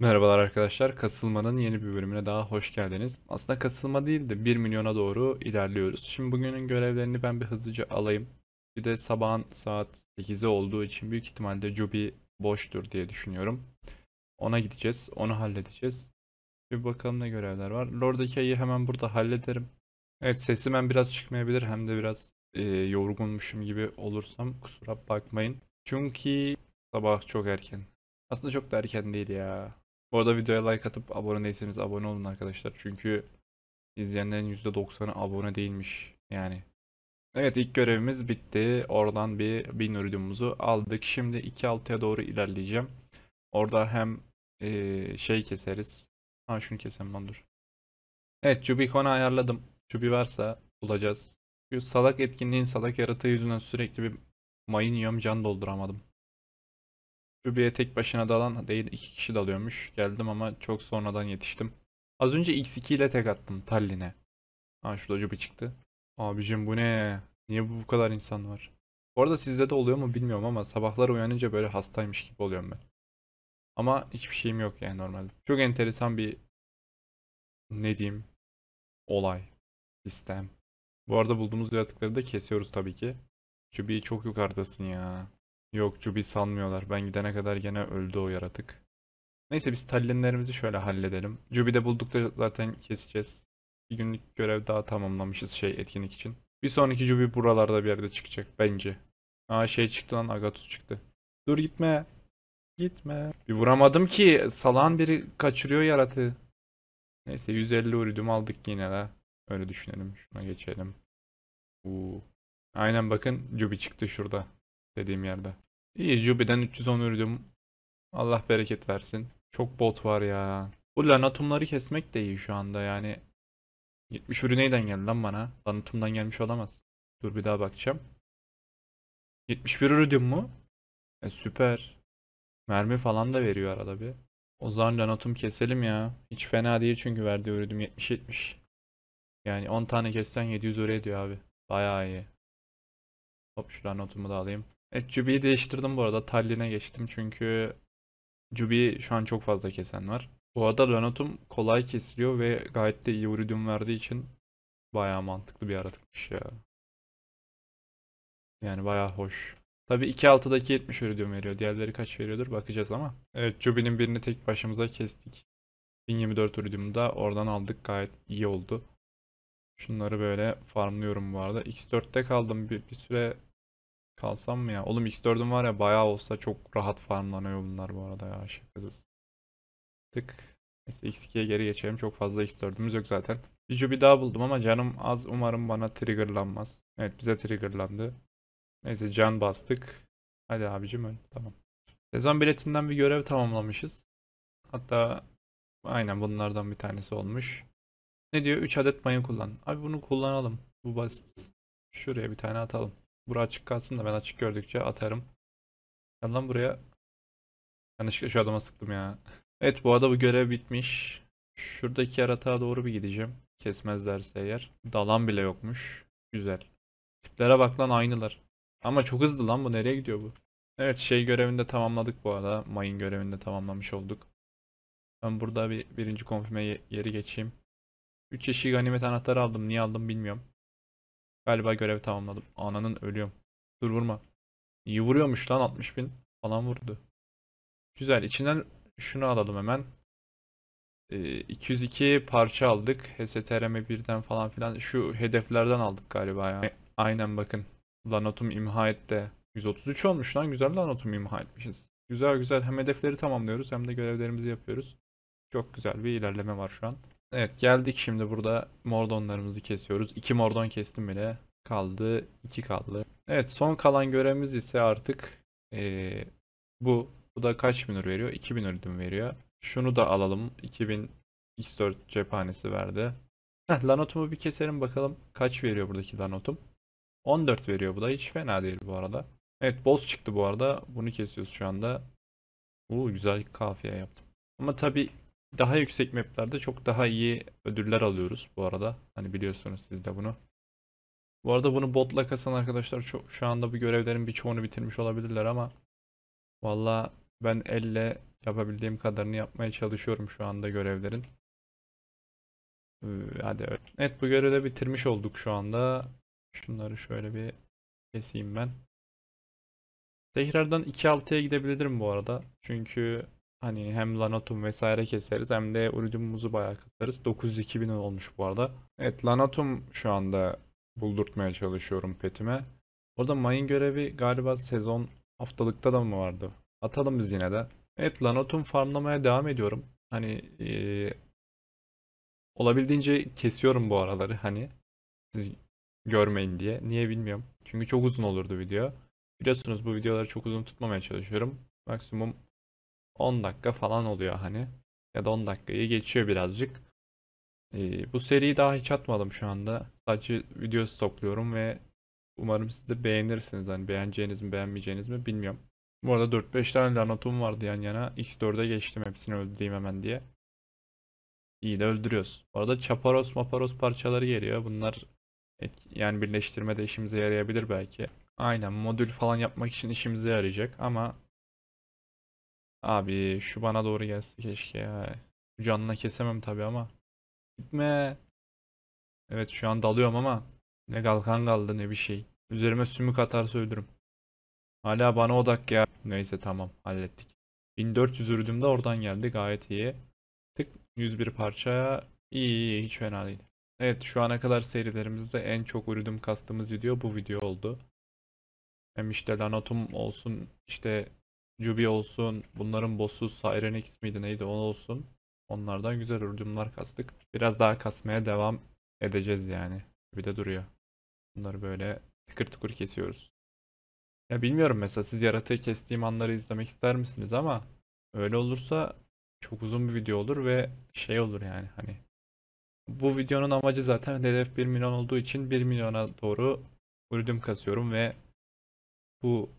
Merhabalar arkadaşlar. Kasılmanın yeni bir bölümüne daha hoş geldiniz. Aslında kasılma değil de 1 milyona doğru ilerliyoruz. Şimdi bugünün görevlerini ben bir hızlıca alayım. Bir de sabahın saat 8'e olduğu için büyük ihtimalle Jubi boştur diye düşünüyorum. Ona gideceğiz. Onu halledeceğiz. Bir bakalım ne görevler var. Lord Ikea'yı hemen burada hallederim. Evet sesim hem biraz çıkmayabilir hem de biraz e, yorgunmuşum gibi olursam kusura bakmayın. Çünkü sabah çok erken. Aslında çok da erken değil ya. Bu arada videoya like atıp abone değilseniz abone olun arkadaşlar. Çünkü izleyenlerin %90'ı abone değilmiş yani. Evet ilk görevimiz bitti. Oradan bir bin ürünümüzü aldık. Şimdi 2-6'ya doğru ilerleyeceğim. Orada hem ee, şey keseriz. Ha şunu kesem ben dur. Evet Cubicon'u ayarladım. Cubi varsa bulacağız. Şu salak etkinliğin salak yaratığı yüzünden sürekli bir mayın yiyorum can dolduramadım. Kübü'ye tek başına dalan değil iki kişi dalıyormuş. Geldim ama çok sonradan yetiştim. Az önce X2 ile tek attım Tallinn'e. Ha şurada Jubi çıktı. Abicim bu ne? Niye bu, bu kadar insan var? Bu arada sizde de oluyor mu bilmiyorum ama sabahlar uyanınca böyle hastaymış gibi oluyorum ben. Ama hiçbir şeyim yok yani normalde. Çok enteresan bir ne diyeyim olay, sistem. Bu arada bulduğumuz yaratıkları da kesiyoruz tabii ki. Jubi çok yukarıdasın ya. Yok Cubi sanmıyorlar. Ben gidene kadar gene öldü o yaratık. Neyse biz tallenlerimizi şöyle halledelim. Cubi'de buldukça zaten keseceğiz. Bir günlük görev daha tamamlamışız şey etkinlik için. Bir sonraki Cubi buralarda bir yerde çıkacak bence. Aa şey çıktı lan Agatus çıktı. Dur gitme. Gitme. Bir vuramadım ki salan biri kaçırıyor yaratığı. Neyse 150 uridüm aldık yine de. Öyle düşünelim. Şuna geçelim. Uuu. Aynen bakın Cubi çıktı şurada. Dediğim yerde. İyi Jubi'den 310 ürdüm. Allah bereket versin. Çok bot var ya. Bu lanatumları kesmek de iyi şu anda yani. 70 ürü neyden geldi lan bana? Lanatumdan gelmiş olamaz. Dur bir daha bakacağım. 71 ürüdüm mu? E süper. Mermi falan da veriyor arada bir. O zaman lanatum keselim ya. Hiç fena değil çünkü verdiği ürüdüm 70-70. Yani 10 tane kessen 700 öre ediyor abi. Bayağı iyi. Hop şu lanatumu da alayım. Evet, Juby'yi değiştirdim bu arada. Tallinn'e geçtim çünkü Juby şu an çok fazla kesen var. Bu arada Renault'um kolay kesiliyor ve gayet de iyi iridium verdiği için bayağı mantıklı bir yaratıkmış ya. Yani bayağı hoş. Tabii 2.6'daki 70 iridium veriyor. Diğerleri kaç veriyordur bakacağız ama. Evet Juby'nin birini tek başımıza kestik. 1024 iridium'u da oradan aldık. Gayet iyi oldu. Şunları böyle farmlıyorum bu arada. X4'te kaldım bir, bir süre Kalsam mı ya? Oğlum X4'üm var ya bayağı olsa çok rahat farmlanıyor bunlar bu arada ya. Şakasız. Tık. Neyse X2'ye geri geçelim. Çok fazla X4'ümüz yok zaten. Bir Jubi daha buldum ama canım az. Umarım bana triggerlanmaz. Evet bize triggerlandı. Neyse can bastık. Hadi abicim öl. Tamam. Sezon biletinden bir görev tamamlamışız. Hatta aynen bunlardan bir tanesi olmuş. Ne diyor? 3 adet mayın kullan. Abi bunu kullanalım. Bu basit. Şuraya bir tane atalım. Bura açık kalsın da ben açık gördükçe atarım. Yandan buraya yanlışlıkla şu adama sıktım ya. Evet bu arada bu görev bitmiş. Şuradaki yaratığa doğru bir gideceğim. Kesmezlerse eğer. Dalan bile yokmuş. Güzel. Tiplere bak lan aynılar. Ama çok hızlı lan bu nereye gidiyor bu? Evet şey görevinde tamamladık bu arada. Mayın görevinde tamamlamış olduk. Ben burada bir birinci konfirme yeri geçeyim. 3 yeşil ganimet anahtarı aldım. Niye aldım bilmiyorum. Galiba görevi tamamladım. Ananın ölüyorum. Dur vurma. İyi vuruyormuş lan 60 bin falan vurdu. Güzel. İçinden şunu alalım hemen. E, ee, 202 parça aldık. HSTRM 1'den falan filan. Şu hedeflerden aldık galiba ya. aynen bakın. Lanotum imha et de. 133 olmuş lan. Güzel lanotum imha etmişiz. Güzel güzel. Hem hedefleri tamamlıyoruz hem de görevlerimizi yapıyoruz. Çok güzel bir ilerleme var şu an. Evet geldik şimdi burada mordonlarımızı kesiyoruz. 2 mordon kestim bile. Kaldı iki kaldı. Evet son kalan görevimiz ise artık ee, bu. Bu da kaç bin veriyor? 2000 ödüm veriyor. Şunu da alalım. 2000 X4 cephanesi verdi. Heh, lanotumu bir keselim bakalım kaç veriyor buradaki lanotum. 14 veriyor bu da hiç fena değil bu arada. Evet boss çıktı bu arada. Bunu kesiyoruz şu anda. Uuu güzel kafiye yaptım. Ama tabi daha yüksek maplerde çok daha iyi ödüller alıyoruz bu arada. Hani biliyorsunuz siz de bunu. Bu arada bunu botla kasan arkadaşlar çok, şu anda bu görevlerin birçoğunu bitirmiş olabilirler ama valla ben elle yapabildiğim kadarını yapmaya çalışıyorum şu anda görevlerin. Ee, hadi evet. Evet bu görevi de bitirmiş olduk şu anda. Şunları şöyle bir keseyim ben. Tekrardan 2-6'ya gidebilirim bu arada. Çünkü Hani hem Lanatum vesaire keseriz hem de Uridium'umuzu bayağı kasarız. 900-2000 olmuş bu arada. Evet Lanatum şu anda buldurtmaya çalışıyorum petime. Orada mayın görevi galiba sezon haftalıkta da mı vardı? Atalım biz yine de. Evet Lanatum farmlamaya devam ediyorum. Hani ee, olabildiğince kesiyorum bu araları hani siz görmeyin diye. Niye bilmiyorum. Çünkü çok uzun olurdu video. Biliyorsunuz bu videoları çok uzun tutmamaya çalışıyorum. Maksimum 10 dakika falan oluyor hani. Ya da 10 dakikayı geçiyor birazcık. Ee, bu seriyi daha hiç atmadım şu anda. Sadece video stokluyorum ve umarım siz de beğenirsiniz. Hani beğeneceğiniz mi beğenmeyeceğiniz mi bilmiyorum. Bu arada 4-5 tane lanotum vardı yan yana. X4'e geçtim hepsini öldüreyim hemen diye. İyi de öldürüyoruz. Bu arada çaparos maparos parçaları geliyor. Bunlar yani birleştirmede işimize yarayabilir belki. Aynen modül falan yapmak için işimize yarayacak ama Abi şu bana doğru gelse keşke ya. Canına kesemem tabi ama. Gitme. Evet şu an dalıyorum ama ne kalkan kaldı ne bir şey. Üzerime sümük atarsa söylerim. Hala bana odak ya. Neyse tamam hallettik. 1400 de oradan geldi gayet iyi. Tık 101 parça iyi, iyi hiç fena değil. Evet şu ana kadar serilerimizde en çok ürdüm kastığımız video bu video oldu. Hem işte lanotum olsun işte Jubi olsun, bunların boss'u Siren X miydi neydi o olsun. Onlardan güzel hücumlar kastık. Biraz daha kasmaya devam edeceğiz yani. Bir de duruyor. Bunları böyle tıkır tıkır kesiyoruz. Ya bilmiyorum mesela siz yaratığı kestiğim anları izlemek ister misiniz ama öyle olursa çok uzun bir video olur ve şey olur yani hani bu videonun amacı zaten hedef 1 milyon olduğu için 1 milyona doğru ürün kasıyorum ve bu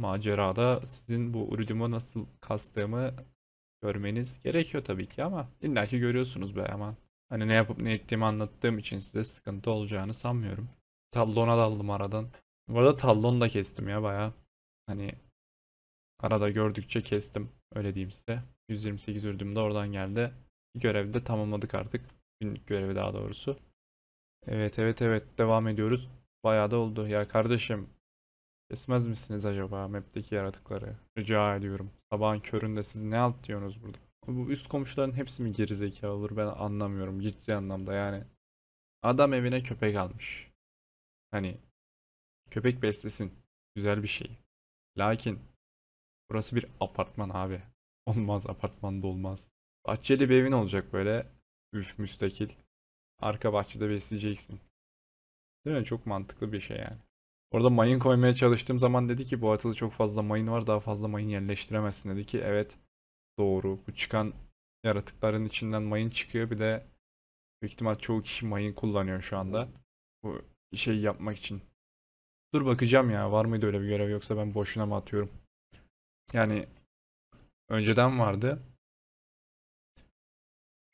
macerada sizin bu Uridium'u nasıl kastığımı görmeniz gerekiyor tabii ki ama ki görüyorsunuz be aman. Hani ne yapıp ne ettiğimi anlattığım için size sıkıntı olacağını sanmıyorum. Tallona daldım aradan. Bu arada tallon da kestim ya baya. Hani arada gördükçe kestim. Öyle diyeyim size. 128 ürdüm de oradan geldi. Bir görevi de tamamladık artık. Günlük görevi daha doğrusu. Evet evet evet devam ediyoruz. Bayağı da oldu. Ya kardeşim Kesmez misiniz acaba map'teki yaratıkları? Rica ediyorum. Sabahın köründe siz ne alt diyorsunuz burada? Bu üst komşuların hepsi mi gerizekalı olur ben anlamıyorum ciddi anlamda yani. Adam evine köpek almış. Hani köpek beslesin. Güzel bir şey. Lakin burası bir apartman abi. Olmaz apartmanda olmaz. Bahçeli bir evin olacak böyle. Üf müstakil. Arka bahçede besleyeceksin. Değil mi? Çok mantıklı bir şey yani. Orada mayın koymaya çalıştığım zaman dedi ki bu atılı çok fazla mayın var daha fazla mayın yerleştiremezsin dedi ki evet doğru bu çıkan yaratıkların içinden mayın çıkıyor bir de büyük ihtimal çoğu kişi mayın kullanıyor şu anda bu şey yapmak için. Dur bakacağım ya var mıydı öyle bir görev yoksa ben boşuna mı atıyorum? Yani önceden vardı.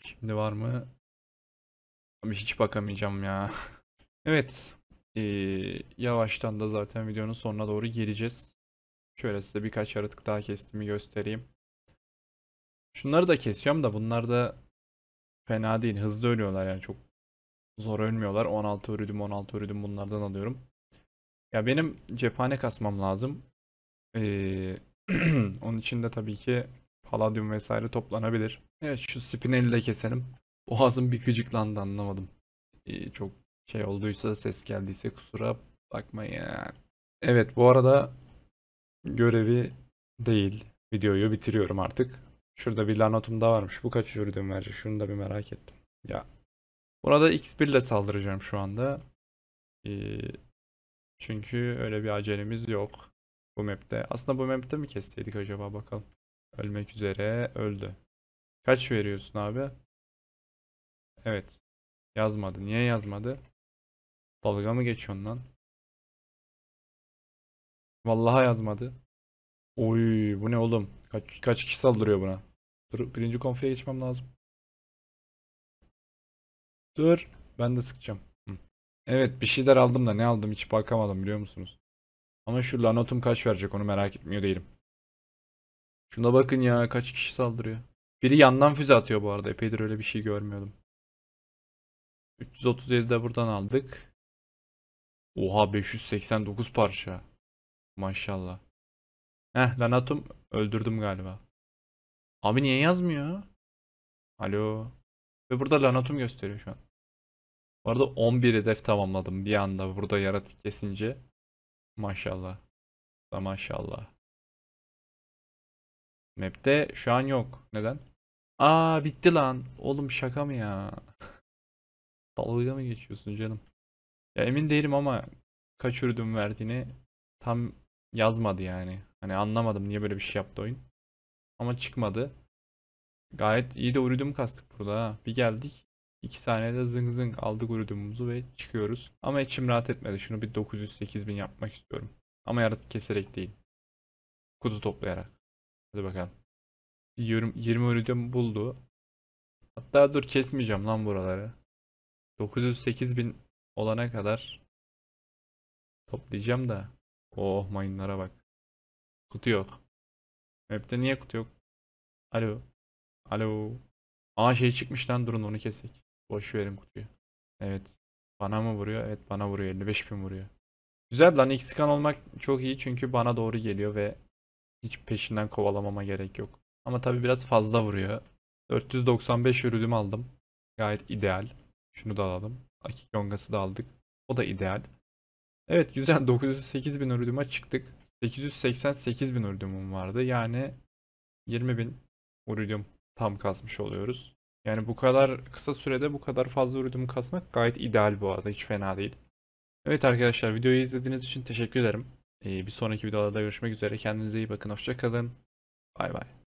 Şimdi var mı? Abi hiç bakamayacağım ya. evet ee, yavaştan da zaten videonun sonuna doğru geleceğiz. Şöyle size birkaç yaratık daha kestiğimi göstereyim. Şunları da kesiyorum da bunlar da fena değil. Hızlı ölüyorlar yani çok zor ölmüyorlar. 16 örüdüm 16 örüdüm bunlardan alıyorum. Ya benim cephane kasmam lazım. Ee, onun için de tabii ki paladyum vesaire toplanabilir. Evet şu spinelli de keselim. Boğazım bir gıcıklandı anlamadım. Ee, çok şey olduysa ses geldiyse kusura bakmayın. Evet bu arada görevi değil videoyu bitiriyorum artık. Şurada bir lanotum da varmış. Bu kaç yürüdüğüm verecek? Şunu da bir merak ettim. Ya. burada X1 ile saldıracağım şu anda. Ee, çünkü öyle bir acelemiz yok. Bu map'te. Aslında bu map'te mi kesteydik acaba bakalım. Ölmek üzere. Öldü. Kaç veriyorsun abi? Evet. Yazmadı. Niye yazmadı? Dalga mı geçiyorsun lan? Vallaha yazmadı. Oy bu ne oğlum? Kaç, kaç kişi saldırıyor buna? Dur birinci konfiye geçmem lazım. Dur. Ben de sıkacağım. Evet bir şeyler aldım da ne aldım hiç bakamadım biliyor musunuz? Ama şu lanotum kaç verecek onu merak etmiyor değilim. Şuna bakın ya kaç kişi saldırıyor. Biri yandan füze atıyor bu arada. Epeydir öyle bir şey görmüyordum. 337 de buradan aldık. Oha 589 parça. Maşallah. Heh lan öldürdüm galiba. Abi niye yazmıyor? Alo. Ve burada lanatum gösteriyor şu an. Bu arada 11 hedef tamamladım bir anda burada yaratık kesince. Maşallah. Da maşallah. Map'te şu an yok. Neden? Aa bitti lan. Oğlum şaka mı ya? Dalga mı geçiyorsun canım? Ya emin değilim ama kaç ürün verdiğini tam yazmadı yani. Hani anlamadım niye böyle bir şey yaptı oyun. Ama çıkmadı. Gayet iyi de uridum kastık burada ha. Bir geldik. 2 saniyede zıng zıng aldık uridumumuzu ve çıkıyoruz. Ama içim rahat etmedi. Şunu bir 908 bin yapmak istiyorum. Ama yaratık keserek değil. Kutu toplayarak. Hadi bakalım. 20, 20 uridum buldu. Hatta dur kesmeyeceğim lan buraları. 908 bin olana kadar toplayacağım da. Oh mayınlara bak. Kutu yok. Map'te niye kutu yok? Alo. Alo. Aa şey çıkmış lan durun onu kesek. Boş verin kutuyu. Evet. Bana mı vuruyor? Evet bana vuruyor. 55 bin vuruyor. Güzel lan X-Scan olmak çok iyi çünkü bana doğru geliyor ve hiç peşinden kovalamama gerek yok. Ama tabi biraz fazla vuruyor. 495 ürünüm aldım. Gayet ideal. Şunu da alalım. Akik Yongası da aldık. O da ideal. Evet güzel 908 bin urduma çıktık. 888 bin urdumum vardı. Yani 20 bin urdum tam kasmış oluyoruz. Yani bu kadar kısa sürede bu kadar fazla urdum kasmak gayet ideal bu arada. Hiç fena değil. Evet arkadaşlar videoyu izlediğiniz için teşekkür ederim. Ee, bir sonraki videolarda görüşmek üzere. Kendinize iyi bakın. Hoşçakalın. Bay bay.